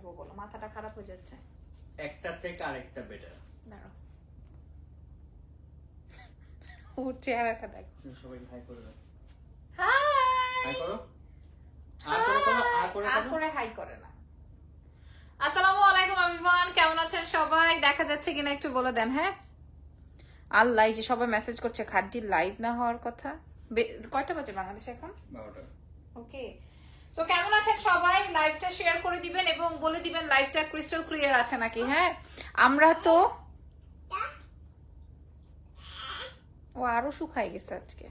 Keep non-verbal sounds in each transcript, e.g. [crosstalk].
রাখবো বলো মাথাটা খারাপ হয়ে যাচ্ছে একটা থেকে আরেকটা বেটার দাঁড়াও ওর চেহারাটা দেখ সবাই হাই করে দাও হাই হাই করো আর করে হাই করে না আসসালামু আলাইকুম এভরিওয়ান কেমন আছেন সবাই দেখা যাচ্ছে কিনা একটু বলে দেন হ্যাঁ আল্লাহ যে সবাই মেসেজ করছে খাদ্যি লাইভ না হওয়ার কথা কয়টা বাজে বাংলাদেশে এখন ওকে সো কেমন আছেন সবাই লাইভটা শেয়ার করে দিবেন এবং বলে দিবেন লাইভটা ক্রিস্টাল ক্লিয়ার আছে নাকি হ্যাঁ আমরা তো ও আরো শুকাই গেছে আজকে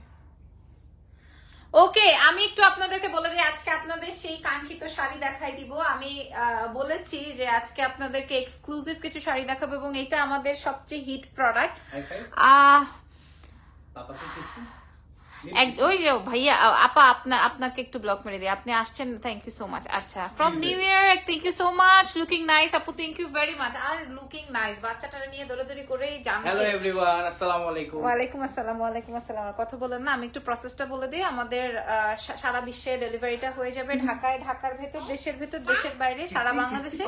ওকে আমি একটু আপনাদেরকে বলে দিই আজকে আপনাদের সেই কাঙ্ক্ষিত শাড়ি দেখাই দিব আমি বলেছি যে আজকে আপনাদেরকে এক্সক্লুসিভ কিছু শাড়ি দেখাবো এবং এটা আমাদের সবচেয়ে হিট প্রোডাক্ট আহ ওই যে ভাইয়া আপা আপনার আপনাকে একটু ব্লক মেরে দিই আপনি আসছেন থ্যাংক ইউ সো মাচ আচ্ছা from new year thank you so much looking nice আপু থ্যাংক ইউ ভেরি মাচ আর লুকিং নাইস বাচ্চাটা নিয়ে দৌড়াদৌড়ি হ্যালো এভরিওয়ান আসসালামু আলাইকুম ওয়া আলাইকুম আসসালাম ওয়া আলাইকুম আসসালাম কথা বলেন না আমি একটু প্রসেসটা বলে দিই আমাদের সারা বিশ্বে ডেলিভারিটা হয়ে যাবে ঢাকায় ঢাকার ভেতর দেশের ভেতর দেশের বাইরে সারা বাংলাদেশে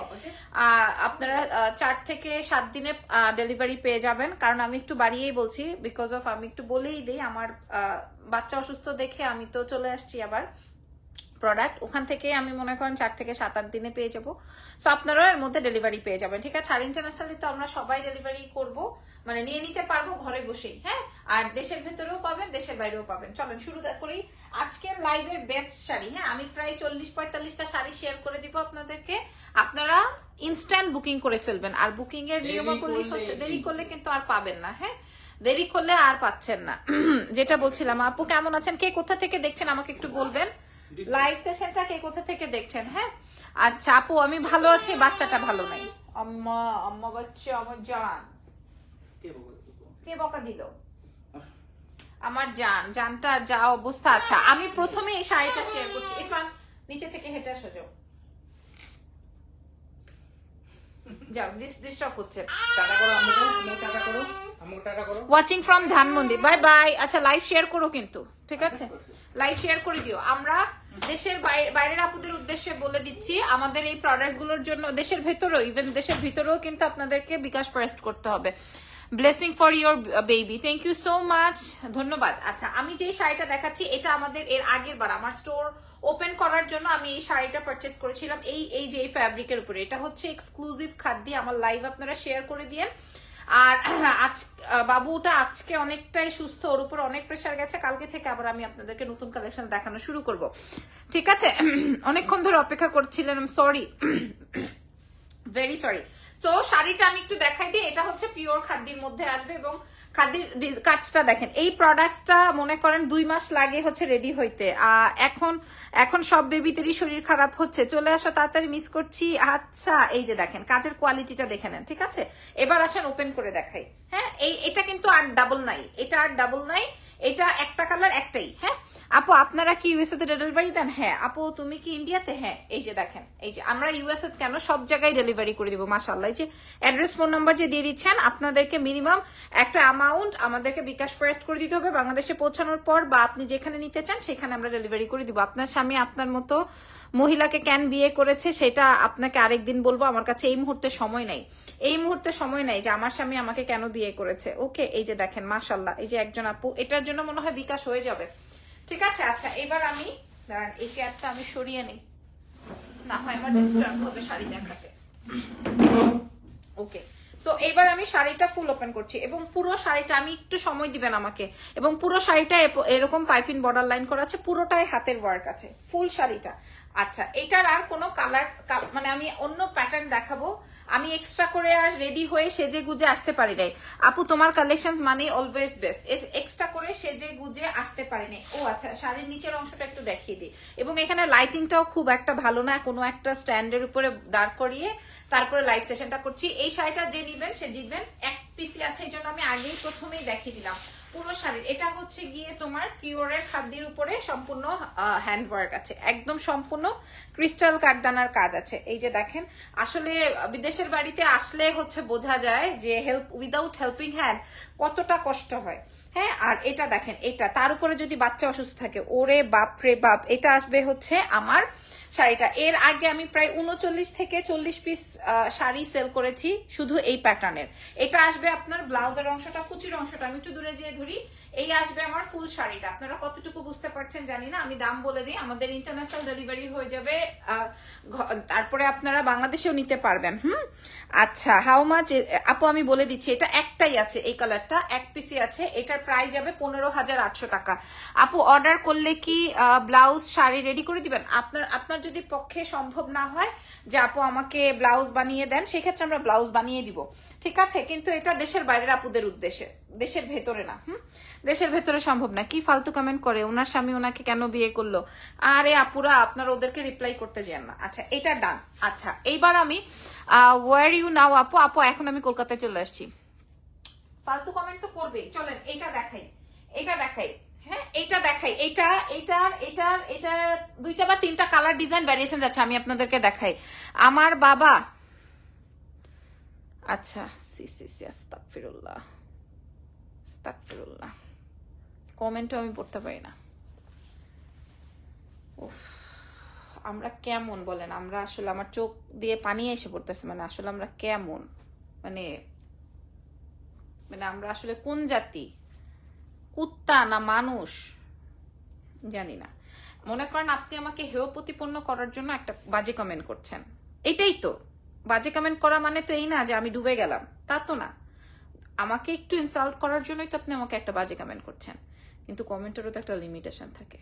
আপনারা চার থেকে সাত দিনে ডেলিভারি পেয়ে যাবেন কারণ আমি একটু বাড়িয়েই বলছি বিকজ অফ আমি একটু বলেই দিই আমার বাচ্চা অসুস্থ দেখে আমি তো চলে আসছি আবার প্রোডাক্ট ওখান থেকে আমি মনে করেন চার থেকে সাত আট দিনে পেয়ে যাবো সো আপনারাও এর মধ্যে ডেলিভারি পেয়ে যাবেন ঠিক আছে আর ইন্টারন্যাশনালি তো আমরা সবাই ডেলিভারি করব মানে নিয়ে নিতে পারবো ঘরে বসেই হ্যাঁ আর দেশের ভেতরেও পাবেন দেশের বাইরেও পাবেন চলেন শুরু করি আজকের লাইভের বেস্ট শাড়ি হ্যাঁ আমি প্রায় চল্লিশ পঁয়তাল্লিশটা শাড়ি শেয়ার করে দিব আপনাদেরকে আপনারা ইনস্ট্যান্ট বুকিং করে ফেলবেন আর বুকিং এর নিয়মাবলী হচ্ছে দেরি করলে কিন্তু আর পাবেন না হ্যাঁ দেরি করলে আর পাচ্ছেন না [clears throat] যেটা বলছিলাম আপু কেমন আছেন কে কোথা থেকে দেখছেন আমাকে একটু বলবেন লাইভ সেশনটা কে কোথা থেকে দেখছেন হ্যাঁ আচ্ছা আপু আমি ভালো আছি বাচ্চাটা ভালো নাই আম্মা আম্মা বাচ্চা আমার জান কে বকা দিল আমার জান জানটার যা অবস্থা আচ্ছা আমি প্রথমে এই শাড়িটা শেয়ার করছি ইরফান নিচে থেকে হেঁটে সোজো ওয়াচিং ফ্রম বাই বাই আচ্ছা লাইভ শেয়ার করো কিন্তু ঠিক আছে লাইভ শেয়ার করে দিও আমরা দেশের বাইরের উদ্দেশ্যে বলে দিচ্ছি আমাদের এই প্রোডাক্টগুলোর জন্য দেশের ভেতরেও ইভেন দেশের ভেতরেও কিন্তু আপনাদেরকে বিকাশ ফরেস্ট করতে হবে blessing for your baby thank you so much ধন্যবাদ আচ্ছা আমি যে শাড়িটা দেখাচ্ছি এটা আমাদের এর আগের বার আমার স্টোর ওপেন করার জন্য আমি এই শাড়িটা পারচেস করেছিলাম এই এই যে এই ফ্যাব্রিকের উপরে এটা হচ্ছে এক্সক্লুসিভ খাদ্য আমার লাইভ আপনারা শেয়ার করে দিয়েন আর [clears throat] আজ বাবুটা আজকে অনেকটাই সুস্থ ওর উপর অনেক প্রেশার গেছে কালকে থেকে আবার আমি আপনাদেরকে নতুন কালেকশন দেখানো শুরু করব ঠিক আছে [clears throat] অনেকক্ষণ ধরে অপেক্ষা করছিলেন সরি ভেরি সরি তো শাড়িটা আমি একটু দেখাই দিই এটা হচ্ছে পিওর খাদ্যের মধ্যে আসবে এবং খাদির কাজটা দেখেন এই প্রোডাক্টসটা মনে করেন দুই মাস লাগে হচ্ছে রেডি হইতে এখন এখন সব বেবিদেরই শরীর খারাপ হচ্ছে চলে আসা তাড়াতাড়ি মিস করছি আচ্ছা এই যে দেখেন কাজের কোয়ালিটিটা দেখে নেন ঠিক আছে এবার আসেন ওপেন করে দেখাই হ্যাঁ এই এটা কিন্তু আর ডাবল নাই এটা আর ডাবল নাই এটা একটা কালার একটাই হ্যাঁ আপু আপনারা কি ইউএসএ তে ডেলিভারি দেন হ্যাঁ আপু তুমি কি ইন্ডিয়াতে হ্যাঁ এই যে দেখেন এই যে আমরা ইউএসএ কেন সব জায়গায় ডেলিভারি করে দিব এই যে অ্যাড্রেস ফোন নাম্বার যে দিয়ে দিচ্ছেন আপনাদেরকে মিনিমাম একটা অ্যামাউন্ট আমাদেরকে বিকাশ ফরেস্ট করে দিতে হবে বাংলাদেশে পৌঁছানোর পর বা আপনি যেখানে নিতে চান সেখানে আমরা ডেলিভারি করে দিব আপনার স্বামী আপনার মতো মহিলাকে কেন বিয়ে করেছে সেটা আপনাকে আরেকদিন বলবো আমার কাছে এই মুহূর্তে সময় নাই এই মুহূর্তে সময় নাই যে আমার স্বামী আমাকে কেন বিয়ে করেছে ওকে এই যে দেখেন মাসাল্লাহ এই যে একজন আপু এটার জন্য জন্য মনে হয় বিকাশ হয়ে যাবে ঠিক আছে আচ্ছা এবার আমি এই চেয়ারটা আমি সরিয়ে নিই না হয় আমার ডিস্টার্ব হবে শাড়ি দেখাতে ওকে সো এবার আমি শাড়িটা ফুল ওপেন করছি এবং পুরো শাড়িটা আমি একটু সময় দিবেন আমাকে এবং পুরো শাড়িটা এরকম পাইপিন বর্ডার লাইন করা আছে পুরোটাই হাতের ওয়ার্ক আছে ফুল শাড়িটা আচ্ছা এটার আর কোনো কালার মানে আমি অন্য প্যাটার্ন দেখাবো আমি এক্সট্রা করে আর রেডি হয়ে সেজে গুজে আসতে পারি নাই আপু তোমার কালেকশন মানে অলওয়েজ বেস্ট এক্সট্রা করে সেজে গুজে আসতে পারি নাই ও আচ্ছা শাড়ির নিচের অংশটা একটু দেখিয়ে দিই এবং এখানে লাইটিংটাও খুব একটা ভালো না কোনো একটা স্ট্যান্ডের উপরে দাঁড় করিয়ে তারপরে লাইট সেশনটা করছি এই শাড়িটা যে নিবেন সে জিতবেন এক পিসি আছে এই জন্য আমি আগেই প্রথমেই দেখিয়ে দিলাম পুরো শাড়ির এটা হচ্ছে গিয়ে তোমার পিওরের খাদ্যের উপরে সম্পূর্ণ হ্যান্ড ওয়ার্ক আছে একদম সম্পূর্ণ ক্রিস্টাল কাটদানার কাজ আছে এই যে দেখেন আসলে বিদেশের বাড়িতে আসলে হচ্ছে বোঝা যায় যে হেল্প উইদাউট হেল্পিং হ্যান্ড কতটা কষ্ট হয় হ্যাঁ আর এটা দেখেন এটা তার উপরে যদি বাচ্চা অসুস্থ থাকে ওরে বাপ রে বাপ এটা আসবে হচ্ছে আমার শাড়িটা এর আগে আমি প্রায় উনচল্লিশ থেকে চল্লিশ পিস শাড়ি সেল করেছি শুধু এই প্যাটার্নের এটা আসবে আপনার ব্লাউজের অংশটা কুচির অংশটা আমি একটু দূরে যেয়ে ধরি এই আসবে আমার ফুল শাড়িটা আপনারা কতটুকু বুঝতে পারছেন জানি না আমি দাম বলে দিই আমাদের ইন্টারন্যাশনাল ডেলিভারি হয়ে যাবে তারপরে আপনারা বাংলাদেশেও নিতে পারবেন হুম আচ্ছা হাউ মাচ আপু আমি বলে দিচ্ছি এটা একটাই আছে এই কালারটা এক পিসি আছে এটার প্রাইস যাবে পনেরো হাজার আটশো টাকা আপু অর্ডার করলে কি ব্লাউজ শাড়ি রেডি করে দিবেন আপনার আপনার যদি পক্ষে সম্ভব না হয় যে আপু আমাকে ব্লাউজ বানিয়ে দেন সেক্ষেত্রে আমরা ব্লাউজ বানিয়ে দিব ঠিক আছে কিন্তু এটা দেশের বাইরের আপুদের উদ্দেশ্যে দেশের ভেতরে না হুম দেশের ভেতরে সম্ভব না কি ফালতু কমেন্ট করে ওনার স্বামী ওনাকে কেন বিয়ে করলো আরে আপুরা আপনার ওদেরকে রিপ্লাই করতে যান না আচ্ছা এটা ডান আচ্ছা এইবার আমি ওয়ার ইউ নাও আপু আপু এখন আমি কলকাতায় চলে আসছি ফালতু কমেন্ট তো করবে চলেন এইটা দেখাই এটা দেখাই হ্যাঁ দেখাই দুইটা বা তিনটা কালার ডিজাইন ভ্যারিয়েশন আছে আমি আপনাদেরকে দেখাই আমার বাবা আচ্ছা সি সি আস্তাকফিরুল্লাহ কমেন্টও আমি পড়তে পারি না উফ আমরা কেমন বলেন আমরা আসলে আমার চোখ দিয়ে পানি এসে পড়তেছে মানে আসলে আমরা কেমন মানে মানে আমরা আসলে কোন জাতি কুত্তা না মানুষ জানি না মনে করেন আপনি আমাকে হেয় প্রতিপন্ন করার জন্য একটা বাজে কমেন্ট করছেন এটাই তো বাজে কমেন্ট করা মানে তো এই না যে আমি ডুবে গেলাম তা তো না আমাকে একটু ইনসাল্ট করার জন্যই তো আপনি আমাকে একটা বাজে কমেন্ট করছেন কিন্তু কমেন্টেরও তো একটা লিমিটেশন থাকে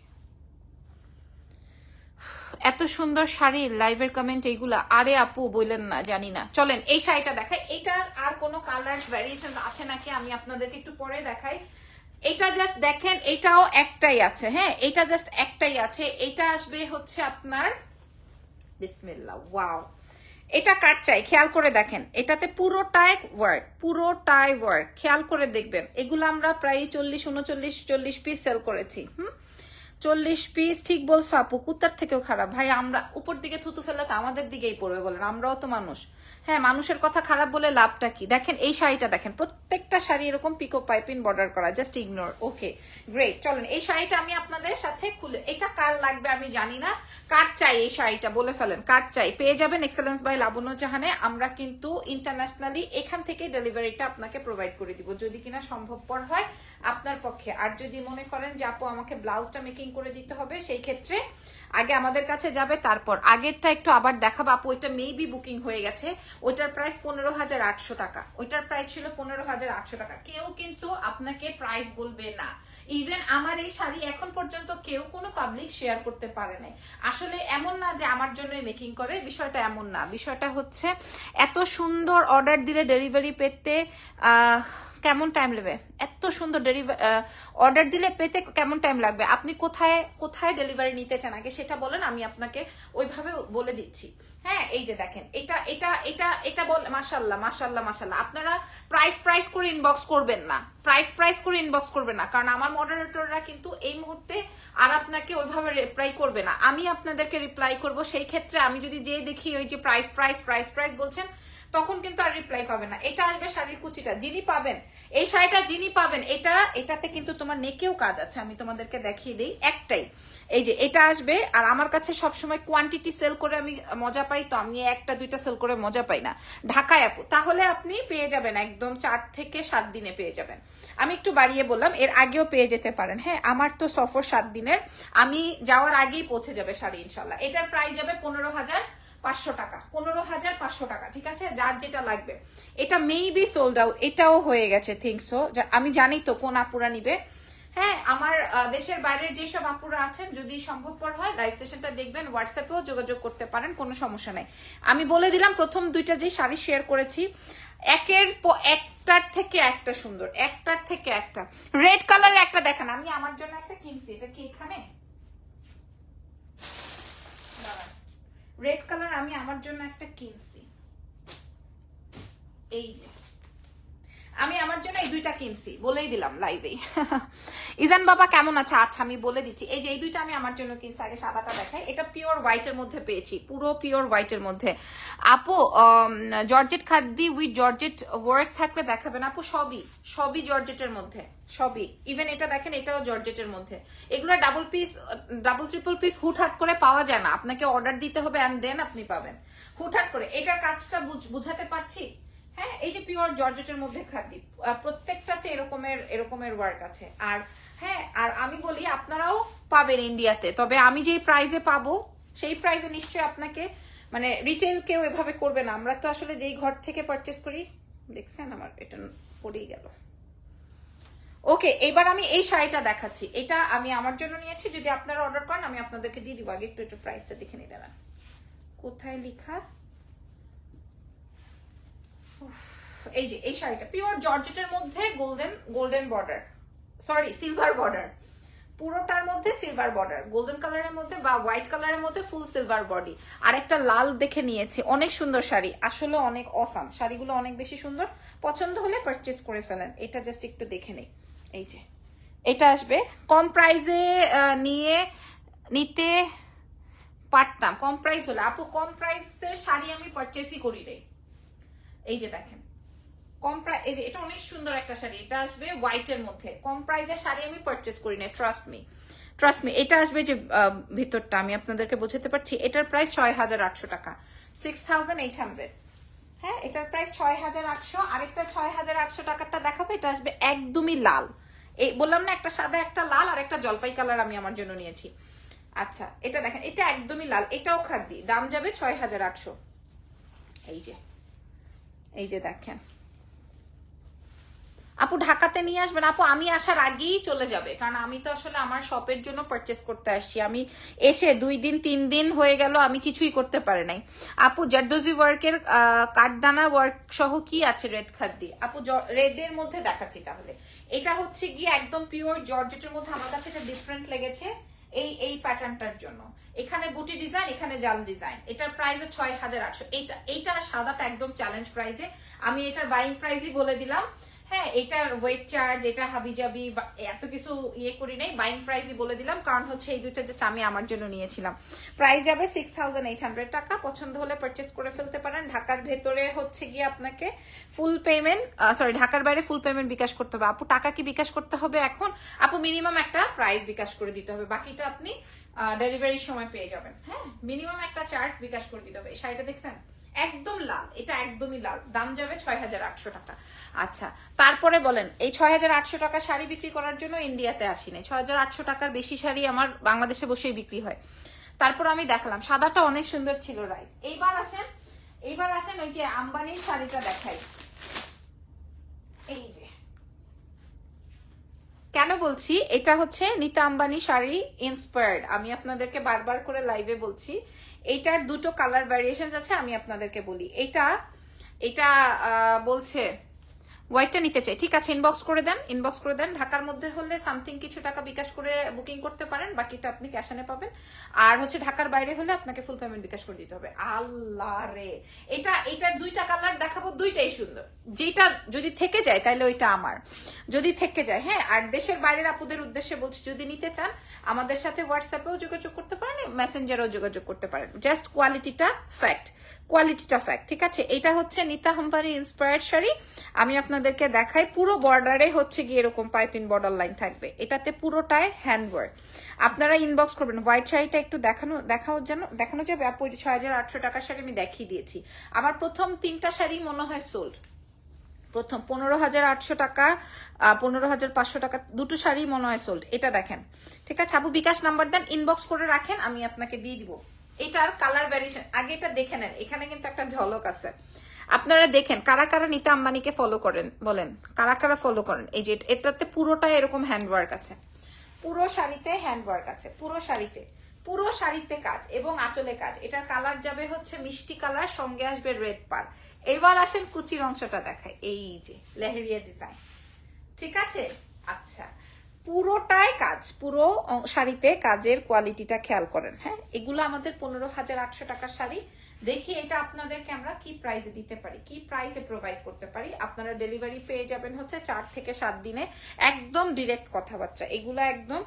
এত সুন্দর শাড়ি লাইভের কমেন্ট এইগুলা আরে আপু বললেন না জানি না চলেন এই শাড়িটা দেখাই এটার আর কোনো কালার ভ্যারিয়েশন আছে নাকি আমি আপনাদেরকে একটু পরে দেখাই এটা জাস্ট দেখেন এটাও একটাই আছে হ্যাঁ এটা জাস্ট একটাই আছে এটা আসবে হচ্ছে আপনার বিসমিল্লা ওয়াও এটা কাট চাই খেয়াল করে দেখেন এটাতে পুরোটাই ওয়ার্ক পুরোটাই ওয়ার্ক খেয়াল করে দেখবেন এগুলো আমরা প্রায় চল্লিশ উনচল্লিশ চল্লিশ পিস সেল করেছি হুম চল্লিশ পিস ঠিক বলছো আপু কুত্তার থেকেও খারাপ ভাই আমরা উপর দিকে থুতু ফেলে তো আমাদের দিকেই পড়বে বলেন আমরাও তো মানুষ হ্যাঁ মানুষের কথা খারাপ বলে লাভটা কি দেখেন এই শাড়িটা দেখেন প্রত্যেকটা শাড়ি এরকম পিকো পাইপিন বর্ডার করা জাস্ট ইগনোর ওকে গ্রেট চলেন এই শাড়িটা আমি আপনাদের সাথে খুলে এটা কার লাগবে আমি জানি না কার চাই এই শাড়িটা বলে ফেলেন কার চাই পেয়ে যাবেন এক্সেলেন্স বাই লাবণ্য জাহানে আমরা কিন্তু ইন্টারন্যাশনালি এখান থেকে ডেলিভারিটা আপনাকে প্রোভাইড করে দিব যদি কিনা সম্ভবপর হয় আপনার পক্ষে আর যদি মনে করেন যে আপু আমাকে ব্লাউজটা মেকিং করে দিতে হবে সেই ক্ষেত্রে আগে আমাদের কাছে যাবে তারপর আগেরটা একটু আবার দেখাবো আপু ওইটা মেবি বুকিং হয়ে গেছে ওইটার প্রাইস পনেরো হাজার আটশো টাকা ওইটার প্রাইস ছিল পনেরো হাজার আটশো টাকা কেউ কিন্তু আপনাকে প্রাইস বলবে না ইভেন আমার এই শাড়ি এখন পর্যন্ত কেউ কোনো পাবলিক শেয়ার করতে পারে নাই আসলে এমন না যে আমার জন্যই মেকিং করে বিষয়টা এমন না বিষয়টা হচ্ছে এত সুন্দর অর্ডার দিলে ডেলিভারি পেতে আহ কেমন টাইম নেবে এত সুন্দর অর্ডার দিলে পেতে কেমন টাইম লাগবে আপনি কোথায় কোথায় ডেলিভারি নিতে চান আগে সেটা বলেন আমি আপনাকে ওইভাবে বলে দিচ্ছি হ্যাঁ এই যে দেখেন এটা এটা এটা এটা বল মাসাল্লাহ মাসাল্লাহ মাসাল্লাহ আপনারা প্রাইস প্রাইস করে ইনবক্স করবেন না প্রাইস প্রাইস করে ইনবক্স করবেন না কারণ আমার মডারেটররা কিন্তু এই মুহূর্তে আর আপনাকে ওইভাবে রিপ্লাই করবে না আমি আপনাদেরকে রিপ্লাই করব সেই ক্ষেত্রে আমি যদি যে দেখি ওই যে প্রাইস প্রাইস প্রাইস প্রাইস বলছেন তখন কিন্তু আর রিপ্লাই পাবে না এটা আসবে শাড়ির কুচিটা যিনি পাবেন এই শাড়িটা যিনি পাবেন এটা এটাতে কিন্তু তোমার নেকেও কাজ আছে আমি তোমাদেরকে দেখিয়ে দিই একটাই এই যে এটা আসবে আর আমার কাছে সবসময় কোয়ান্টিটি সেল করে আমি মজা পাই তো আমি একটা দুইটা সেল করে মজা পাই না ঢাকায় আপু তাহলে আপনি পেয়ে যাবেন একদম চার থেকে সাত দিনে পেয়ে যাবেন আমি একটু বাড়িয়ে বললাম এর আগেও পেয়ে যেতে পারেন হ্যাঁ আমার তো সফর সাত দিনের আমি যাওয়ার আগেই পৌঁছে যাবে শাড়ি ইনশাল্লাহ এটার প্রাইস যাবে পনেরো হাজার পাঁচশো টাকা পনেরো হাজার পাঁচশো টাকা ঠিক আছে যার যেটা লাগবে এটা মেবি সোল্ড আউট এটাও হয়ে গেছে সো আমি জানি তো কোন আপুরা নিবে হ্যাঁ আমার দেশের বাইরের যেসব আপুরা আছেন যদি সম্ভবপর হয় লাইভ সেশনটা দেখবেন হোয়াটসঅ্যাপেও যোগাযোগ করতে পারেন কোনো সমস্যা নাই আমি বলে দিলাম প্রথম দুইটা যে শাড়ি শেয়ার করেছি একের একটার থেকে একটা সুন্দর একটার থেকে একটা রেড কালার একটা দেখান আমি আমার জন্য একটা কিনছি এটা কি এখানে রেড কালার আমি আমার জন্য একটা কিনছি এই যে আমি আমার জন্য এই দুইটা কিনছি বলেই দিলাম লাইভে [laughs] ইজান বাবা কেমন আছে আচ্ছা আমি বলে দিচ্ছি এই যে এই দুইটা আমি আমার জন্য কিনছি আগে সাদাটা দেখাই এটা পিওর হোয়াইটের মধ্যে পেয়েছি পুরো পিওর হোয়াইটের মধ্যে আপু জর্জেট খাদ্দি উইথ জর্জেট ওয়ার্ক থাকলে দেখাবেন আপু সবই সবই জর্জেটের মধ্যে সবই ইভেন এটা দেখেন এটাও জর্জেটের মধ্যে এগুলো double piece double triple piece হুটহাট করে পাওয়া যায় না আপনাকে অর্ডার দিতে হবে অ্যান্ড দেন আপনি পাবেন হুটহাট করে এটার কাজটা বুঝাতে পারছি হ্যাঁ এই যে পিওর জর্জেটের মধ্যে খাদি প্রত্যেকটাতে এরকমের এরকমের ওয়ার্ক আছে আর হ্যাঁ আর আমি বলি আপনারাও পাবেন ইন্ডিয়াতে তবে আমি যেই প্রাইজে পাবো সেই প্রাইজে নিশ্চয়ই আপনাকে মানে রিটেল কেউ এভাবে করবে না আমরা তো আসলে যেই ঘর থেকে পারচেস করি দেখছেন আমার এটা পড়েই গেল ওকে এবার আমি এই শাড়িটা দেখাচ্ছি এটা আমি আমার জন্য নিয়েছি যদি আপনারা অর্ডার করেন আমি আপনাদেরকে দিয়ে দিব আগে একটু একটু প্রাইসটা দেখে নিতে কোথায় লিখা এই যে এই শাড়িটা পিওর জর্জেটের মধ্যে golden golden border sorry silver border পুরোটার মধ্যে সিলভার বর্ডার গোল্ডেন কালারের মধ্যে বা হোয়াইট কালারের মধ্যে ফুল সিলভার বডি আর একটা লাল দেখে নিয়েছি অনেক সুন্দর শাড়ি আসলে অনেক অসাম শাড়িগুলো অনেক বেশি সুন্দর পছন্দ হলে পারচেস করে ফেলেন এটা জাস্ট একটু দেখে নেই এই যে এটা আসবে কম প্রাইজে নিয়ে নিতে পারতাম কম প্রাইস হলে আপু কম প্রাইসের শাড়ি আমি পারচেসই করি রে এই যে দেখেন কম প্রাইস এই যে এটা অনেক সুন্দর একটা শাড়ি এটা আসবে হোয়াইটের মধ্যে কম প্রাইজের শাড়ি আমি পারচেস করি না ট্রাস্ট মি ট্রাস্ট মি এটা আসবে যে ভিতরটা আমি আপনাদেরকে বোঝাতে পারছি এটার প্রাইস ছয় হাজার আটশো টাকা সিক্স থাউজেন্ড এইট হান্ড্রেড হ্যাঁ এটার প্রাইস ছয় হাজার আটশো আরেকটা ছয় হাজার আটশো টাকারটা দেখাবো এটা আসবে একদমই লাল এই বললাম না একটা সাদা একটা লাল আর একটা জলপাই কালার আমি আমার জন্য নিয়েছি আচ্ছা এটা দেখেন এটা একদমই লাল এটাও খাদ্যি দাম যাবে ছয় হাজার আটশো এই যে এই যে দেখেন আপু ঢাকাতে নিয়ে আসবেন আপু আমি আসার আগেই চলে যাবে কারণ আমি তো আসলে আমার শপের জন্য পারচেস করতে আসছি আমি এসে দুই দিন তিন দিন হয়ে গেল আমি কিছুই করতে পারে নাই আপু জারদোজি ওয়ার্কের কাঠদানা ওয়ার্ক সহ কি আছে রেড দিয়ে আপু রেডের মধ্যে দেখাচ্ছি তাহলে এটা হচ্ছে গিয়ে একদম পিওর জর্জেটের মধ্যে আমার কাছে এটা ডিফারেন্ট লেগেছে এই এই প্যাটার্নটার জন্য এখানে গুটি ডিজাইন এখানে জাল ডিজাইন এটার প্রাইস ছয় হাজার আটশো এইটা এইটা সাদাটা একদম চ্যালেঞ্জ প্রাইজে আমি এটার বাইং প্রাইজই বলে দিলাম হ্যাঁ এটা ওয়েট চার্জ এটা হাবি জাবি এত কিছু ইয়ে করি নাই বাইং প্রাইসই বলে দিলাম কারণ হচ্ছে এই দুটা জাস্ট আমি আমার জন্য নিয়েছিলাম প্রাইস যাবে সিক্স থাউজেন্ড এইট হান্ড্রেড টাকা পছন্দ হলে পারচেস করে ফেলতে পারেন ঢাকার ভেতরে হচ্ছে গিয়ে আপনাকে ফুল পেমেন্ট সরি ঢাকার বাইরে ফুল পেমেন্ট বিকাশ করতে হবে আপু টাকা কি বিকাশ করতে হবে এখন আপু মিনিমাম একটা প্রাইস বিকাশ করে দিতে হবে বাকিটা আপনি ডেলিভারির সময় পেয়ে যাবেন হ্যাঁ মিনিমাম একটা চার্জ বিকাশ করে দিতে হবে এই শাড়িটা দেখছেন একদম লাল এটা একদমই লাল দাম যাবে ছয় হাজার আটশো টাকা আচ্ছা তারপরে বলেন এই ছয় হাজার আটশো টাকা শাড়ি বিক্রি করার জন্য ইন্ডিয়াতে আসি নাই ছয় হাজার আটশো টাকার বেশি শাড়ি আমার বাংলাদেশে বসেই বিক্রি হয় তারপর আমি দেখলাম সাদাটা অনেক সুন্দর ছিল রাইট এইবার আসেন এইবার আসেন ওই যে আম্বানির শাড়িটা দেখাই এই যে কেন বলছি এটা হচ্ছে নিতা আম্বানি শাড়ি ইন্সপায়ার্ড আমি আপনাদেরকে বারবার করে লাইভে বলছি এইটার দুটো কালার ভ্যারিয়েশন আছে আমি আপনাদেরকে বলি এটা এটা বলছে হোয়াইটটা নিতে চাই ঠিক আছে ইনবক্স করে দেন ইনবক্স করে দেন ঢাকার মধ্যে হলে সামথিং কিছু টাকা বিকাশ করে বুকিং করতে পারেন বাকিটা আপনি ক্যাশ এনে পাবেন আর হচ্ছে ঢাকার বাইরে হলে আপনাকে ফুল পেমেন্ট বিকাশ করে দিতে হবে আল্লাহ রে এটা এটার দুইটা কালার দেখাবো দুইটাই সুন্দর যেটা যদি থেকে যায় তাহলে ওইটা আমার যদি থেকে যায় হ্যাঁ আর দেশের বাইরের আপুদের উদ্দেশ্যে বলছি যদি নিতে চান আমাদের সাথে হোয়াটসঅ্যাপেও যোগাযোগ করতে পারেন মেসেঞ্জারেও যোগাযোগ করতে পারেন জাস্ট কোয়ালিটিটা ফ্যাক্ট কোয়ালিটিটা ফ্যাক্ট ঠিক আছে এটা হচ্ছে নিতা হাম্পারি ইন্সপায়ার্ড শাড়ি আমি আপনাদেরকে দেখাই পুরো বর্ডারে হচ্ছে গিয়ে এরকম পাইপিন বর্ডার লাইন থাকবে এটাতে পুরোটাই হ্যান্ডওয়ার্ক আপনারা ইনবক্স করবেন হোয়াইট শাড়িটা একটু দেখানো দেখাও যেন দেখানো যাবে ছয় হাজার আটশো টাকার শাড়ি আমি দেখিয়ে দিয়েছি আমার প্রথম তিনটা শাড়ি মনে হয় সোল্ড প্রথম পনেরো হাজার আটশো টাকা পনেরো হাজার পাঁচশো টাকা দুটো শাড়ি মনে হয় সোল্ড এটা দেখেন ঠিক আছে আপু বিকাশ নাম্বার দেন ইনবক্স করে রাখেন আমি আপনাকে দিয়ে দিব এটার কালার ভ্যারিয়েশন আগে এটা দেখে নেন এখানে কিন্তু একটা ঝলক আছে আপনারা দেখেন কারা কারা নিতা আম্বানিকে ফলো করেন বলেন কারা কারা ফলো করেন এই যে এটাতে পুরোটা এরকম হ্যান্ডওয়ার্ক আছে পুরো শাড়িতে হ্যান্ডওয়ার্ক আছে পুরো শাড়িতে পুরো শাড়িতে কাজ এবং আঁচলে কাজ এটার কালার যাবে হচ্ছে মিষ্টি কালার সঙ্গে আসবে রেড পার এবার আসেন কুচির অংশটা দেখায় এই যে লেহেরিয়া ডিজাইন ঠিক আছে আচ্ছা পুরোটাই কাজ পুরো শাড়িতে কাজের কোয়ালিটিটা খেয়াল করেন হ্যাঁ এগুলো আমাদের পনেরো হাজার আটশো টাকার শাড়ি দেখি এটা আপনাদেরকে আমরা কি প্রাইজে দিতে পারি কি প্রাইজে প্রোভাইড করতে পারি আপনারা ডেলিভারি পেয়ে যাবেন হচ্ছে চার থেকে সাত দিনে একদম ডিরেক্ট কথাবার্তা এগুলো একদম